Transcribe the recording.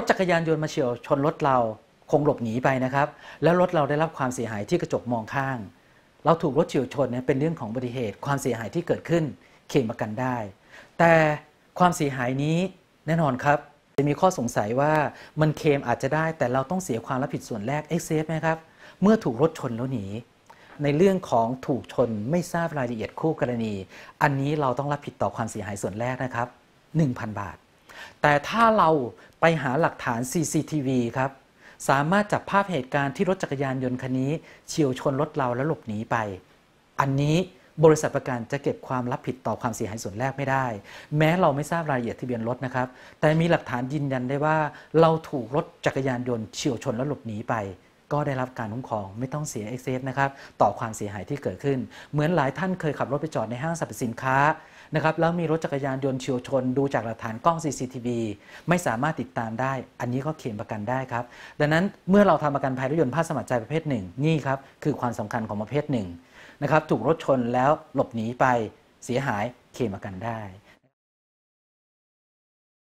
ถจักรยานยนต์มาเฉียวชนรถเราคงหลบหนีไปนะครับแล้วรถเราได้รับความเสียหายที่กระจกมองข้าง เราถูกรถเฉียวชนเนี่ยเป็นเรื่องของอุบัติเหตุ ความเสียหายที่เกิดขึ้นเคลมประกันได้ แต่ความเสียหายนี้แน่นอนครับจะมีข้อสงสัยว่ามันเคลมอาจจะได้ แต่เราต้องเสียความรับผิดส่วนแรกเอ็กเซฟไหมครับเมื่อถูกรถชนแล้วหนีในเรื่องของถูกชนไม่ทราบรายละเอียดคู่กรณี อันนี้เราต้องรับผิดต่อความเสียหายส่วนแรกนะครับ 1,000 บาทแต่ถ้าเราไปหาหลักฐาน CCTV ครับสามารถจับภาพเหตุการณ์ที่รถจักรยานยนต์คันนี้เฉียวชนรถเราแล้วหลบหนีไป อันนี้บริษัทประกันจะเก็บความรับผิดต่อความเสียหายส่วนแรกไม่ได้ แม้เราไม่ทราบรายละเอียดทะเบียนรถนะครับแต่มีหลักฐานยืนยันได้ว่าเราถูกรถจักรยานยนต์เฉียวชนแล้วหลบหนีไปก็ได้รับการคุ้มครองไม่ต้องเสียเอ็กเซสนะครับ ต่อความเสียหายที่เกิดขึ้น เหมือนหลายท่านเคยขับรถไปจอดในห้างสรรพสินค้านะครับแล้วมีรถจักรยานยนต์เฉียวชนดูจากหลักฐานกล้อง CCTV ไม่สามารถติดตามได้ อันนี้ก็เขียนประกันได้ครับ ดังนั้นเมื่อเราทำประกันภัยรถยนต์ภาคสมัครใจประเภทหนึ่งนี่ครับคือความสำคัญของประเภทหนึ่งนะครับถูกรถชนแล้วหลบหนีไปเสียหายเขียนประกันได้